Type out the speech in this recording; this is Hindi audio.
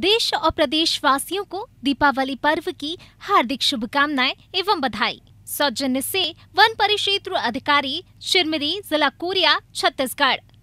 देश और प्रदेश वासियों को दीपावली पर्व की हार्दिक शुभकामनाएं एवं बधाई सौजन्य से वन परिक्षेत्र अधिकारी शिरमिरी जिला कोरिया छत्तीसगढ़